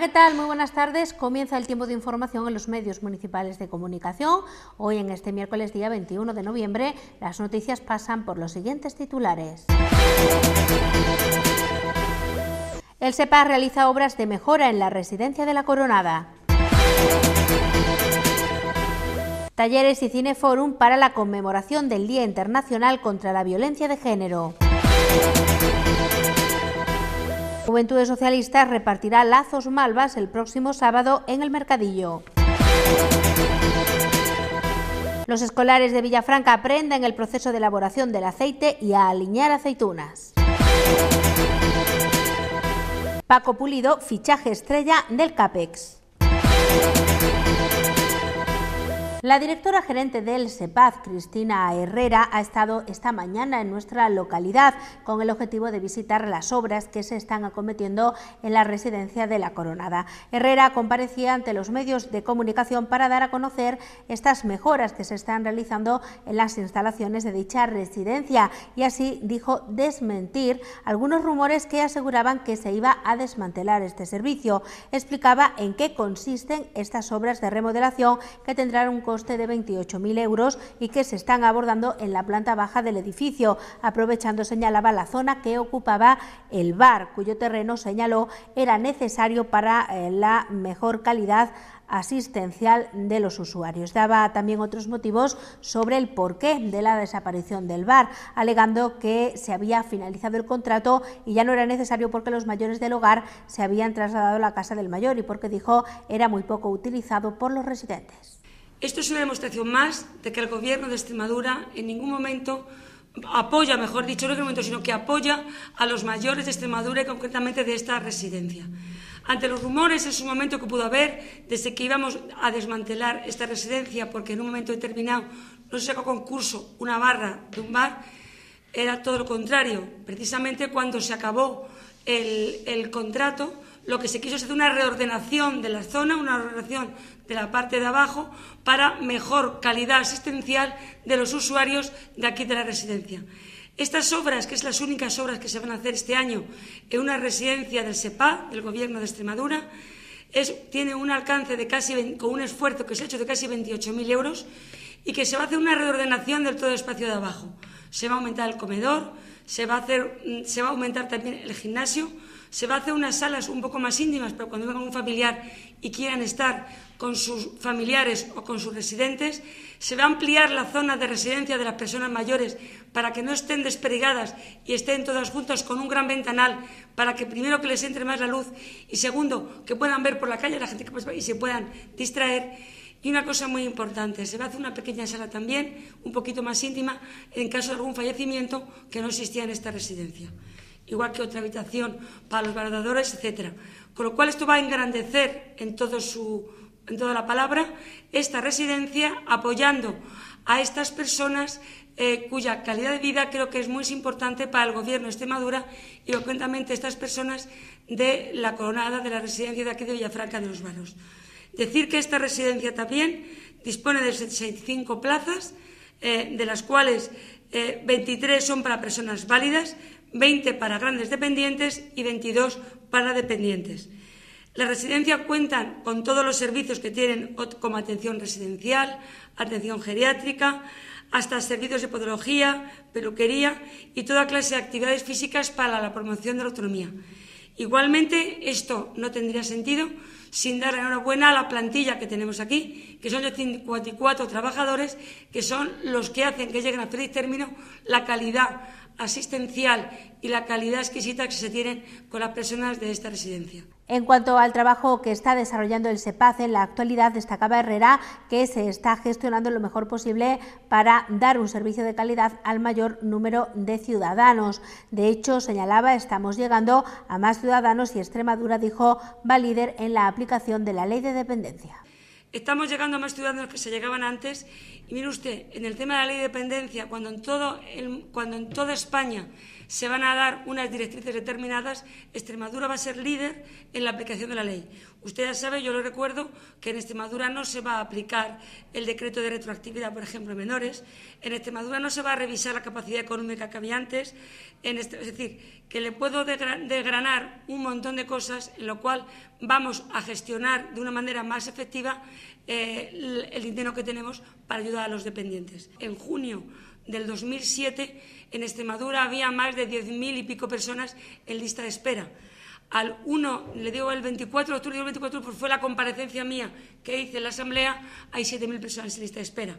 ¿qué tal? Muy buenas tardes. Comienza el tiempo de información en los medios municipales de comunicación. Hoy, en este miércoles día 21 de noviembre, las noticias pasan por los siguientes titulares. El SEPA realiza obras de mejora en la residencia de la Coronada. Talleres y Cineforum para la conmemoración del Día Internacional contra la Violencia de Género. Juventudes Socialista repartirá lazos malvas el próximo sábado en el Mercadillo. Los escolares de Villafranca aprenden el proceso de elaboración del aceite y a alinear aceitunas. Paco Pulido, fichaje estrella del CAPEX. La directora gerente del SEPAD, Cristina Herrera, ha estado esta mañana en nuestra localidad con el objetivo de visitar las obras que se están acometiendo en la residencia de La Coronada. Herrera comparecía ante los medios de comunicación para dar a conocer estas mejoras que se están realizando en las instalaciones de dicha residencia y así dijo desmentir algunos rumores que aseguraban que se iba a desmantelar este servicio. Explicaba en qué consisten estas obras de remodelación que tendrán un coste de 28.000 euros y que se están abordando en la planta baja del edificio, aprovechando, señalaba, la zona que ocupaba el bar, cuyo terreno, señaló, era necesario para eh, la mejor calidad asistencial de los usuarios. Daba también otros motivos sobre el porqué de la desaparición del bar, alegando que se había finalizado el contrato y ya no era necesario porque los mayores del hogar se habían trasladado a la casa del mayor y porque dijo era muy poco utilizado por los residentes. Esto es una demostración más de que el Gobierno de Extremadura en ningún momento apoya, mejor dicho, no ningún momento, sino que apoya a los mayores de Extremadura y concretamente de esta residencia. Ante los rumores en su momento que pudo haber desde que íbamos a desmantelar esta residencia porque en un momento determinado no se sacó concurso una barra de un bar, era todo lo contrario. Precisamente cuando se acabó el contrato, lo que se quiso es hacer una reordenación de la zona, una reordenación de la parte de abajo para mejor calidad asistencial de los usuarios de aquí de la residencia. Estas obras, que es las únicas obras que se van a hacer este año en una residencia del SEPA, del Gobierno de Extremadura, tienen tiene un alcance de casi, con un esfuerzo que se ha hecho de casi 28.000 euros y que se va a hacer una reordenación del todo el espacio de abajo. Se va a aumentar el comedor, se va a mm, aumentar también el gimnasio, se va a hacer unas salas un poco más íntimas, pero cuando venga un familiar y quieran estar con sus familiares o con sus residentes, se va a ampliar la zona de residencia de las personas mayores para que no estén desperdigadas y estén todas juntas con un gran ventanal para que primero que les entre más la luz y segundo que puedan ver por la calle a la gente que pasa y se puedan distraer. Y una cosa muy importante, se va a hacer una pequeña sala también, un poquito más íntima, en caso de algún fallecimiento que no existía en esta residencia igual que otra habitación para los guardadores, etcétera. Con lo cual esto va a engrandecer en todo su toda la palabra esta residencia apoyando a estas personas eh, cuya calidad de vida creo que es muy importante para el gobierno de madura y obviamente estas personas de la coronada de la residencia de aquí de Villafranca de los baros. Decir que esta residencia también dispone de 65 plazas, eh, de las cuales 23 eh, son para personas válidas, 20 para grandes dependientes y 22 para dependientes. La residencia cuentan con todos los servicios que tienen como atención residencial, atención geriátrica, hasta servicios de podología, peluquería y toda clase de actividades físicas para la promoción de la autonomía. Igualmente, esto no tendría sentido sin dar enhorabuena a la plantilla que tenemos aquí, que son los 54 trabajadores, que son los que hacen que lleguen a feliz término la calidad asistencial y la calidad exquisita que se tienen con las personas de esta residencia. En cuanto al trabajo que está desarrollando el SEPAC en la actualidad, destacaba Herrera que se está gestionando lo mejor posible para dar un servicio de calidad al mayor número de ciudadanos. De hecho, señalaba, estamos llegando a más ciudadanos y Extremadura, dijo, va líder en la aplicación de la ley de dependencia. Estamos llegando a más ciudadanos que se llegaban antes y mire usted, en el tema de la ley de dependencia, cuando en, cuando en toda España se van a dar unas directrices determinadas, Extremadura va a ser líder en la aplicación de la ley. Usted ya sabe, yo le recuerdo, que en Extremadura no se va a aplicar el decreto de retroactividad, por ejemplo, en menores. En Extremadura no se va a revisar la capacidad económica que había antes. Este, es decir, que le puedo desgranar un montón de cosas en lo cual vamos a gestionar de una manera más efectiva eh, el, el dinero que tenemos para ayudar a los dependientes. En junio del 2007, en Extremadura había más de 10.000 y pico personas en lista de espera. Al 1, le digo el 24 de octubre, del 24 porque fue la comparecencia mía que hice en la Asamblea, hay 7.000 personas en lista de espera.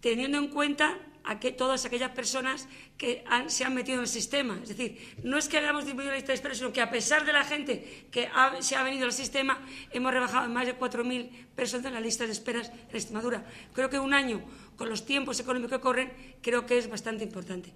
Teniendo en cuenta a que todas aquellas personas que se han metido en el sistema. Es decir, no es que hayamos disminuido la lista de espera, sino que a pesar de la gente que se ha venido al sistema, hemos rebajado en más de 4.000 personas en la lista de esperas en Extremadura. Creo que un año, con los tiempos económicos que corren, creo que es bastante importante.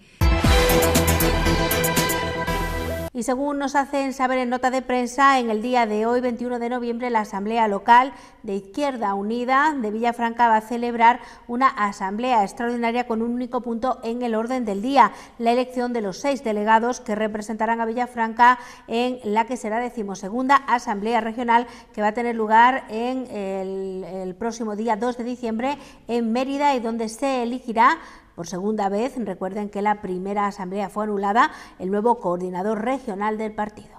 Y según nos hacen saber en nota de prensa, en el día de hoy, 21 de noviembre, la Asamblea Local de Izquierda Unida de Villafranca va a celebrar una asamblea extraordinaria con un único punto en el orden del día, la elección de los seis delegados que representarán a Villafranca en la que será decimosegunda Asamblea Regional que va a tener lugar en el, el próximo día 2 de diciembre en Mérida y donde se elegirá por segunda vez. Recuerden que la primera asamblea fue anulada. El nuevo coordinador regional del partido.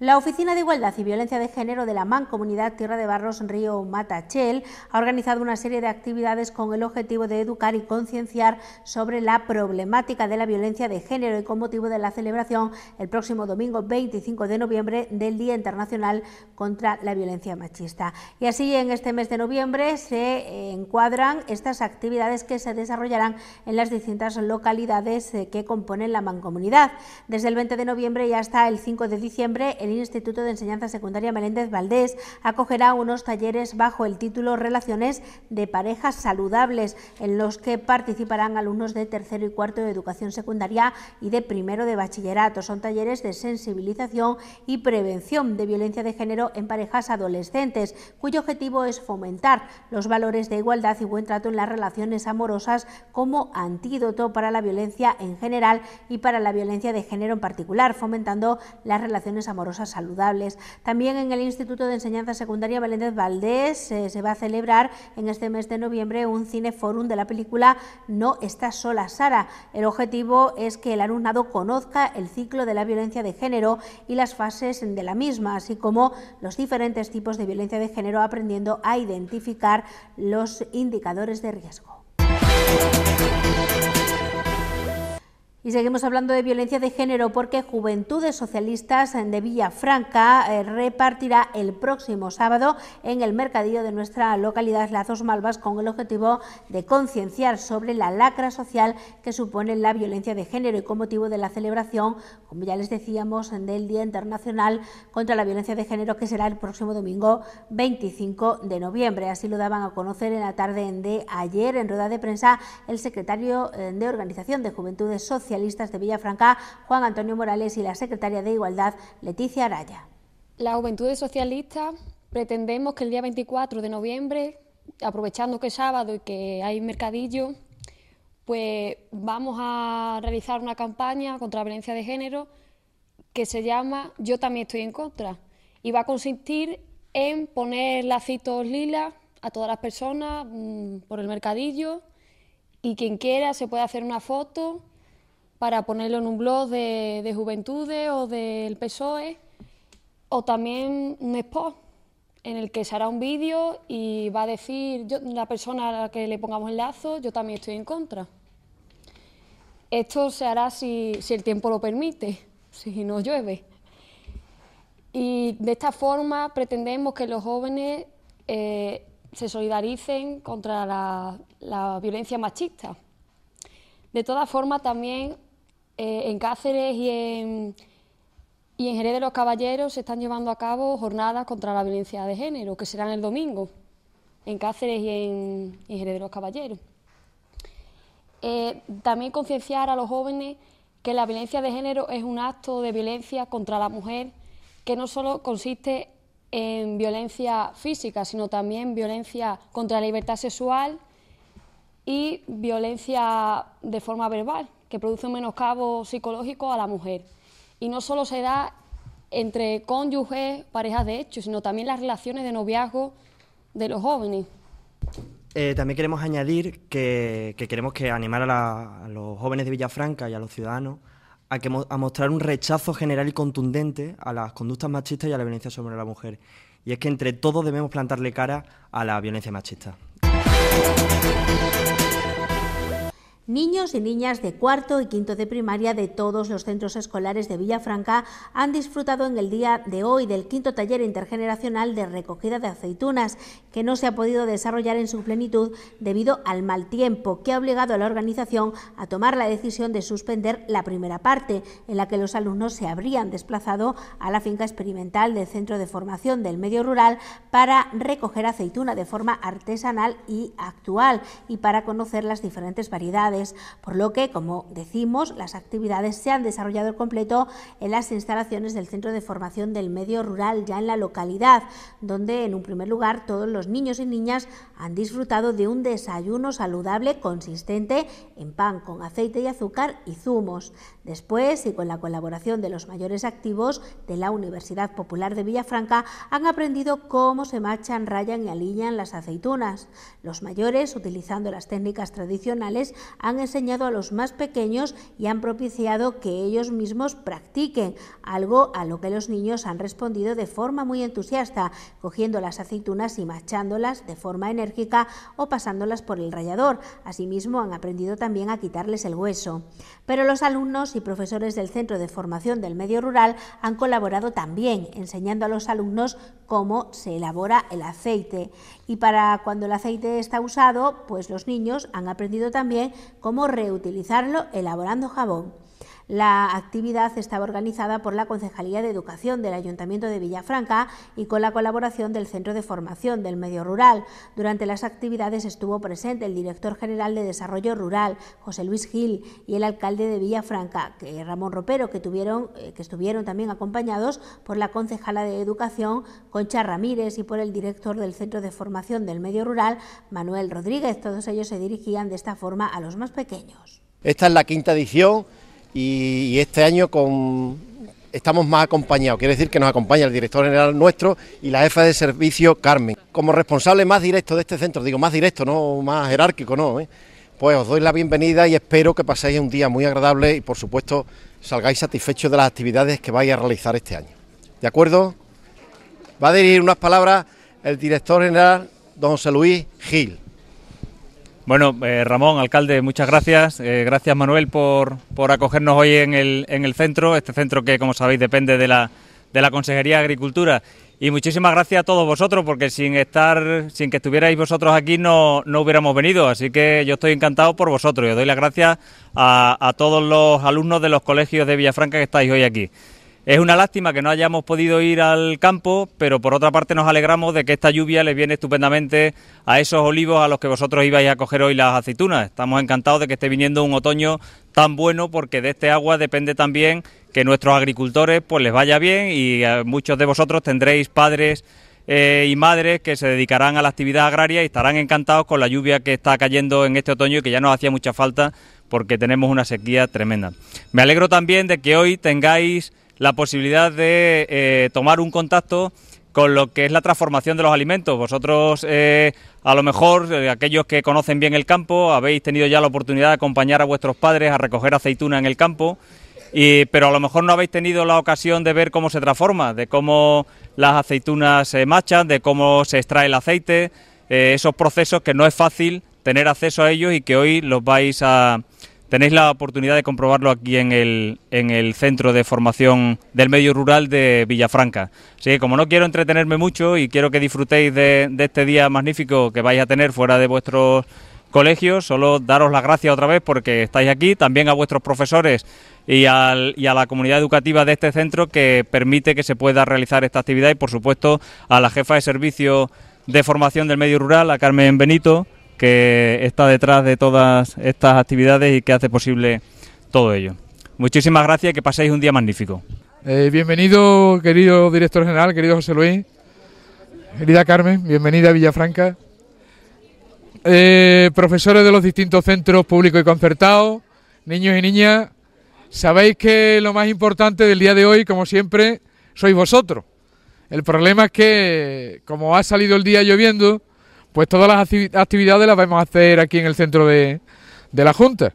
La Oficina de Igualdad y Violencia de Género de la Mancomunidad Tierra de Barros Río Matachel ha organizado una serie de actividades con el objetivo de educar y concienciar sobre la problemática de la violencia de género y con motivo de la celebración el próximo domingo 25 de noviembre del Día Internacional contra la Violencia Machista. Y así en este mes de noviembre se eh, encuadran estas actividades que se desarrollarán en las distintas localidades eh, que componen la mancomunidad. Desde el 20 de noviembre y hasta el 5 de diciembre el Instituto de Enseñanza Secundaria Meléndez Valdés acogerá unos talleres bajo el título Relaciones de Parejas Saludables, en los que participarán alumnos de tercero y cuarto de educación secundaria y de primero de bachillerato. Son talleres de sensibilización y prevención de violencia de género en parejas adolescentes, cuyo objetivo es fomentar los valores de igualdad y buen trato en las relaciones amorosas como antídoto para la violencia en general y para la violencia de género en particular, fomentando las relaciones amorosas saludables. También en el Instituto de Enseñanza Secundaria Valéndez Valdés eh, se va a celebrar en este mes de noviembre un cineforum de la película No está sola Sara. El objetivo es que el alumnado conozca el ciclo de la violencia de género y las fases de la misma, así como los diferentes tipos de violencia de género, aprendiendo a identificar los indicadores de riesgo. Y seguimos hablando de violencia de género porque Juventudes Socialistas de Villafranca eh, repartirá el próximo sábado en el mercadillo de nuestra localidad Lazos Malvas con el objetivo de concienciar sobre la lacra social que supone la violencia de género y con motivo de la celebración, como ya les decíamos, del Día Internacional contra la Violencia de Género que será el próximo domingo 25 de noviembre. Así lo daban a conocer en la tarde de ayer en rueda de prensa el secretario eh, de Organización de Juventudes Socialistas socialistas de Villafranca, Juan Antonio Morales, y la secretaria de Igualdad, Leticia Araya. La Juventud Socialista pretendemos que el día 24 de noviembre, aprovechando que es sábado y que hay mercadillo, pues vamos a realizar una campaña contra la violencia de género que se llama Yo también estoy en contra y va a consistir en poner lacitos lilas a todas las personas mm, por el mercadillo y quien quiera se puede hacer una foto para ponerlo en un blog de, Juventudes o del PSOE, o también un spot en el que se hará un vídeo y va a decir la persona a la que le pongamos el lazo, yo también estoy en contra. Esto se hará si, el tiempo lo permite, si no llueve. Y de esta forma pretendemos que los jóvenes eh, se solidaricen contra la, la violencia machista. De todas formas, también eh, en Cáceres y en, y Jerez de los Caballeros se están llevando a cabo jornadas contra la violencia de género, que serán el domingo, en Cáceres y en, Jerez de los Caballeros. Eh, también concienciar a los jóvenes que la violencia de género es un acto de violencia contra la mujer que no solo consiste en violencia física, sino también violencia contra la libertad sexual y violencia de forma verbal que produce un menoscabo psicológico a la mujer. Y no solo se da entre cónyuges, parejas de hecho, sino también las relaciones de noviazgo de los jóvenes. Eh, también queremos añadir que, queremos que animar a, a, los jóvenes de Villafranca y a los ciudadanos a, que, a mostrar un rechazo general y contundente a las conductas machistas y a la violencia sobre la mujer. Y es que entre todos debemos plantarle cara a la violencia machista. Niños y niñas de cuarto y quinto de primaria de todos los centros escolares de Villafranca han disfrutado en el día de hoy del quinto taller intergeneracional de recogida de aceitunas, que no se ha podido desarrollar en su plenitud debido al mal tiempo, que ha obligado a la organización a tomar la decisión de suspender la primera parte, en la que los alumnos se habrían desplazado a la finca experimental del Centro de Formación del Medio Rural para recoger aceituna de forma artesanal y actual y para conocer las diferentes variedades por lo que, como decimos, las actividades se han desarrollado al completo en las instalaciones del Centro de Formación del Medio Rural, ya en la localidad, donde en un primer lugar todos los niños y niñas han disfrutado de un desayuno saludable consistente en pan con aceite y azúcar y zumos. Después, y con la colaboración de los mayores activos de la Universidad Popular de Villafranca, han aprendido cómo se machan, rayan y alinean las aceitunas. Los mayores, utilizando las técnicas tradicionales, han han enseñado a los más pequeños y han propiciado que ellos mismos practiquen, algo a lo que los niños han respondido de forma muy entusiasta, cogiendo las aceitunas y machándolas de forma enérgica o pasándolas por el rallador. Asimismo, han aprendido también a quitarles el hueso. Pero los alumnos y profesores del Centro de Formación del Medio Rural han colaborado también, enseñando a los alumnos cómo se elabora el aceite. Y para cuando el aceite está usado, pues los niños han aprendido también cómo reutilizarlo elaborando jabón. La actividad estaba organizada por la Concejalía de Educación del Ayuntamiento de Villafranca y con la colaboración del Centro de Formación del Medio Rural. Durante las actividades estuvo presente el director general de Desarrollo Rural, José Luis Gil, y el alcalde de Villafranca, Ramón Ropero, que, eh, que estuvieron también acompañados por la concejala de Educación, Concha Ramírez, y por el director del Centro de Formación del Medio Rural, Manuel Rodríguez. Todos ellos se dirigían de esta forma a los más pequeños. Esta es la quinta edición y, este año con, estamos más acompañados. Quiere decir que nos acompaña el director general nuestro y la jefa de servicio Carmen. Como responsable más directo de este centro, digo más directo, no más jerárquico, no. ¿eh? Pues os doy la bienvenida y espero que paséis un día muy agradable y por supuesto salgáis satisfechos de las actividades que vais a realizar este año. ¿De acuerdo? Va a dirigir unas palabras el director general don José Luis Gil. Bueno, eh, Ramón, alcalde, muchas gracias. Eh, gracias, Manuel, por, por acogernos hoy en el, centro, este centro que, como sabéis, depende de la, de la Consejería de Agricultura. Y muchísimas gracias a todos vosotros, porque sin estar, sin que estuvierais vosotros aquí no, hubiéramos venido. Así que yo estoy encantado por vosotros y doy las gracias a, a todos los alumnos de los colegios de Villafranca que estáis hoy aquí. Es una lástima que no hayamos podido ir al campo, pero por otra parte nos alegramos de que esta lluvia les viene estupendamente a esos olivos a los que vosotros ibais a coger hoy las aceitunas. Estamos encantados de que esté viniendo un otoño tan bueno porque de este agua depende también que nuestros agricultores pues les vaya bien y eh, muchos de vosotros tendréis padres eh, y madres que se dedicarán a la actividad agraria y estarán encantados con la lluvia que está cayendo en este otoño y que ya nos hacía mucha falta porque tenemos una sequía tremenda. Me alegro también de que hoy tengáis la posibilidad de eh, tomar un contacto con lo que es la transformación de los alimentos. Vosotros, eh, a lo mejor, eh, aquellos que conocen bien el campo, habéis tenido ya la oportunidad de acompañar a vuestros padres a recoger aceituna en el campo, pero a lo mejor no habéis tenido la ocasión de ver cómo se transforma, de cómo las aceitunas se machan, de cómo se extrae el aceite, esos procesos que no es fácil tener acceso a ellos y que hoy los vais a, Tenéis la oportunidad de comprobarlo aquí en el, en el centro de formación del medio rural de Villafranca. Así que como no quiero entretenerme mucho y quiero que disfrutéis de, este día magnífico que vais a tener fuera de vuestros colegios, solo daros las gracias otra vez porque estáis aquí, también a vuestros profesores y, y, a la comunidad educativa de este centro que permite que se pueda realizar esta actividad y por supuesto a la jefa de servicio de formación del medio rural, a Carmen Benito, que está detrás de todas estas actividades y que hace posible todo ello. Muchísimas gracias y que paséis un día magnífico. Eh, bienvenido, querido director general, querido José Luis, querida Carmen, bienvenida a Villafranca. Eh, profesores de los distintos centros públicos y concertados, niños y niñas, sabéis que lo más importante del día de hoy, como siempre, sois vosotros. El problema es que, como ha salido el día lloviendo, pues todas las actividades las vamos a hacer aquí en el centro de, la Junta.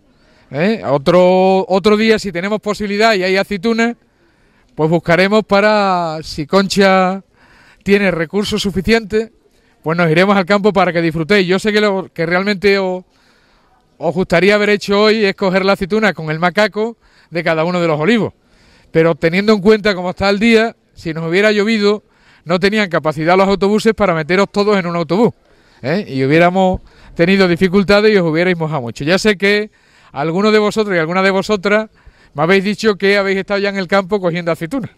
¿eh? Otro, otro día, si tenemos posibilidad y hay aceitunas, pues buscaremos para, si Concha tiene recursos suficientes, pues nos iremos al campo para que disfrutéis. Yo sé que lo que realmente os, os gustaría haber hecho hoy es coger la aceituna con el macaco de cada uno de los olivos. Pero teniendo en cuenta cómo está el día, si nos hubiera llovido, no tenían capacidad los autobuses para meteros todos en un autobús. ¿eh? y hubiéramos tenido dificultades y os hubierais mojado mucho. Ya sé que algunos de vosotros y algunas de vosotras me habéis dicho que habéis estado ya en el campo cogiendo aceitunas.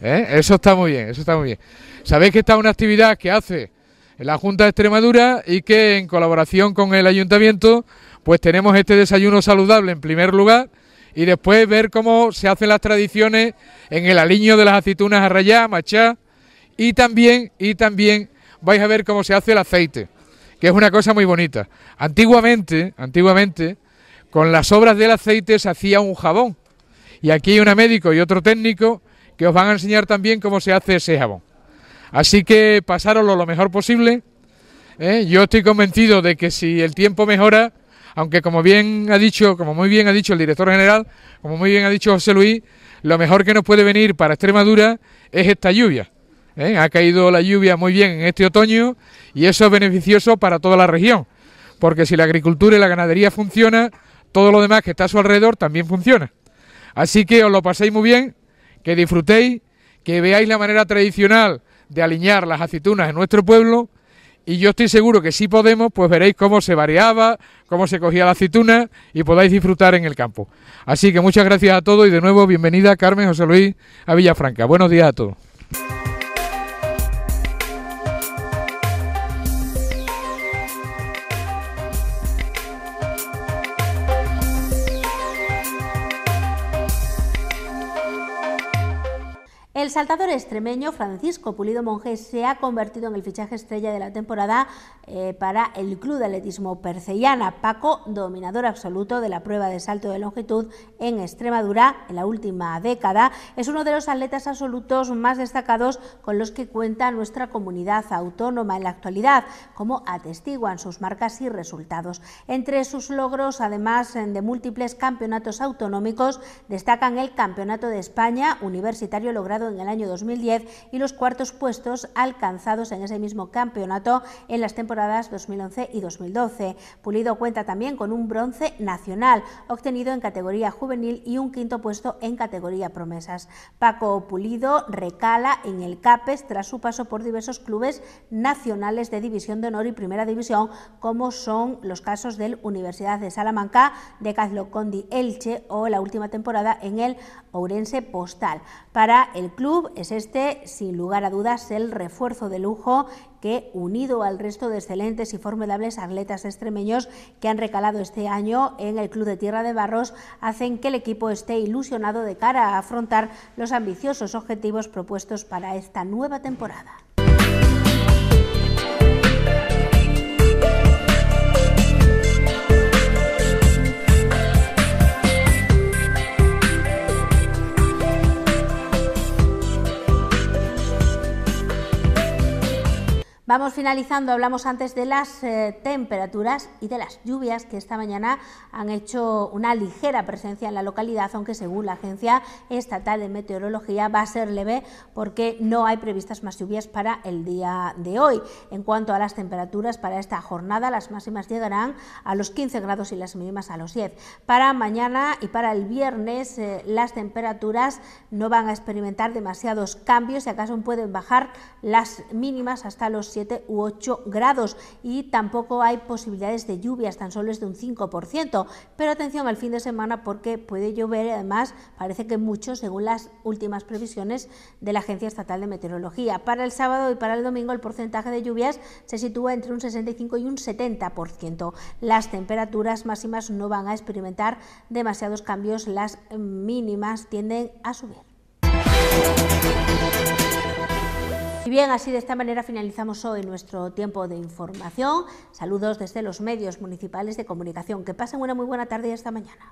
¿eh? Eso está muy bien, eso está muy bien. Sabéis que está una actividad que hace la Junta de Extremadura y que en colaboración con el Ayuntamiento pues tenemos este desayuno saludable en primer lugar y después ver cómo se hacen las tradiciones en el aliño de las aceitunas a rayá, machá y también, y también vais a ver cómo se hace el aceite que es una cosa muy bonita. Antiguamente, antiguamente, con las obras del aceite se hacía un jabón. Y aquí hay una médico y otro técnico que os van a enseñar también cómo se hace ese jabón. Así que pasároslo lo mejor posible. ¿eh? Yo estoy convencido de que si el tiempo mejora, aunque como bien ha dicho, como muy bien ha dicho el director general, como muy bien ha dicho José Luis, lo mejor que nos puede venir para Extremadura es esta lluvia. ¿Eh? ha caído la lluvia muy bien en este otoño y eso es beneficioso para toda la región, porque si la agricultura y la ganadería funciona, todo lo demás que está a su alrededor también funciona. Así que os lo paséis muy bien, que disfrutéis, que veáis la manera tradicional de alinear las aceitunas en nuestro pueblo y yo estoy seguro que si podemos, pues veréis cómo se variaba, cómo se cogía la aceituna y podáis disfrutar en el campo. Así que muchas gracias a todos y de nuevo bienvenida Carmen José Luis a Villafranca. Buenos días a todos. El saltador extremeño Francisco Pulido Monge se ha convertido en el fichaje estrella de la temporada eh, para el Club de Atletismo Perceyana. Paco, dominador absoluto de la prueba de salto de longitud en Extremadura en la última década, es uno de los atletas absolutos más destacados con los que cuenta nuestra comunidad autónoma en la actualidad, como atestiguan sus marcas y resultados. Entre sus logros, además de múltiples campeonatos autonómicos, destacan el Campeonato de España Universitario logrado en el año 2010 y los cuartos puestos alcanzados en ese mismo campeonato en las temporadas 2011 y 2012. Pulido cuenta también con un bronce nacional obtenido en categoría juvenil y un quinto puesto en categoría promesas. Paco Pulido recala en el CAPES tras su paso por diversos clubes nacionales de División de Honor y Primera División, como son los casos del Universidad de Salamanca, de Cazlo Condi Elche o la última temporada en el Ourense Postal. Para el club es este, sin lugar a dudas, el refuerzo de lujo que, unido al resto de excelentes y formidables atletas extremeños que han recalado este año en el Club de Tierra de Barros, hacen que el equipo esté ilusionado de cara a afrontar los ambiciosos objetivos propuestos para esta nueva temporada. Vamos finalizando, hablamos antes de las eh, temperaturas y de las lluvias que esta mañana han hecho una ligera presencia en la localidad, aunque según la Agencia Estatal de Meteorología va a ser leve porque no hay previstas más lluvias para el día de hoy. En cuanto a las temperaturas para esta jornada, las máximas llegarán a los 15 grados y las mínimas a los 10. Para mañana y para el viernes eh, las temperaturas no van a experimentar demasiados cambios y acaso pueden bajar las mínimas hasta los 7 7 u 8 grados y tampoco hay posibilidades de lluvias, tan solo es de un 5%. Pero atención al fin de semana porque puede llover y además parece que mucho según las últimas previsiones de la Agencia Estatal de Meteorología. Para el sábado y para el domingo el porcentaje de lluvias se sitúa entre un 65 y un 70%. Las temperaturas máximas no van a experimentar demasiados cambios, las mínimas tienden a subir. Y bien, así de esta manera finalizamos hoy nuestro tiempo de información. Saludos desde los medios municipales de comunicación. Que pasen una muy buena tarde y hasta mañana.